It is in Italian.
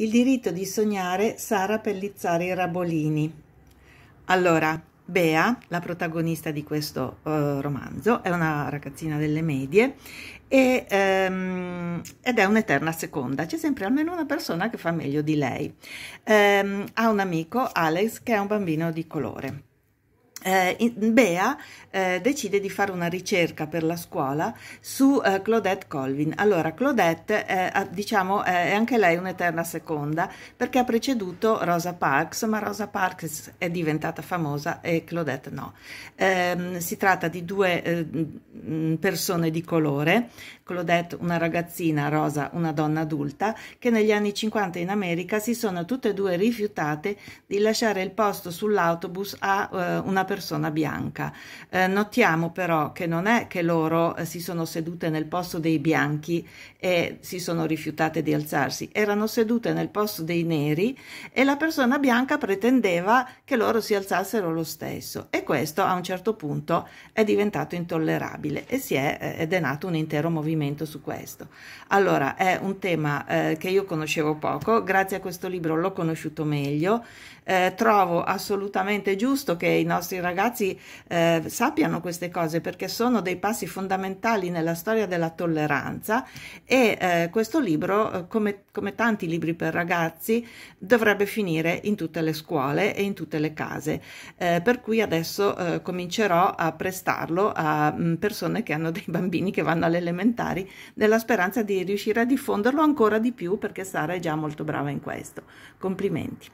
Il diritto di sognare Sara Pellizzari Rabolini. Allora, Bea, la protagonista di questo uh, romanzo, è una ragazzina delle medie e, um, ed è un'eterna seconda, c'è sempre almeno una persona che fa meglio di lei. Um, ha un amico, Alex, che è un bambino di colore eh, Bea eh, decide di fare una ricerca per la scuola su eh, Claudette Colvin. Allora, Claudette eh, diciamo, eh, è anche lei un'eterna seconda perché ha preceduto Rosa Parks, ma Rosa Parks è diventata famosa e Claudette no. Ehm, si tratta di due eh, mm, persone di colore, Claudette una ragazzina, Rosa una donna adulta, che negli anni 50 in America si sono tutte e due rifiutate di lasciare il posto sull'autobus a una persona persona bianca. Eh, notiamo però che non è che loro eh, si sono sedute nel posto dei bianchi e si sono rifiutate di alzarsi, erano sedute nel posto dei neri e la persona bianca pretendeva che loro si alzassero lo stesso e questo a un certo punto è diventato intollerabile e si è, eh, ed è nato un intero movimento su questo. Allora è un tema eh, che io conoscevo poco, grazie a questo libro l'ho conosciuto meglio, eh, trovo assolutamente giusto che i nostri nostri ragazzi eh, sappiano queste cose perché sono dei passi fondamentali nella storia della tolleranza e eh, questo libro, eh, come, come tanti libri per ragazzi, dovrebbe finire in tutte le scuole e in tutte le case. Eh, per cui adesso eh, comincerò a prestarlo a mh, mm, persone che hanno dei bambini che vanno alle elementari nella speranza di riuscire a diffonderlo ancora di più perché Sara è già molto brava in questo. Complimenti.